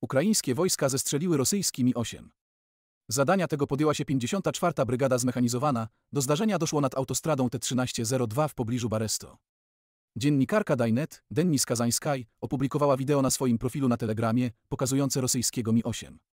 Ukraińskie wojska zestrzeliły rosyjski Mi-8. Zadania tego podjęła się 54. Brygada Zmechanizowana, do zdarzenia doszło nad autostradą T1302 w pobliżu Baresto. Dziennikarka Dajnet, Dennis Kazańskaj, opublikowała wideo na swoim profilu na Telegramie, pokazujące rosyjskiego Mi-8.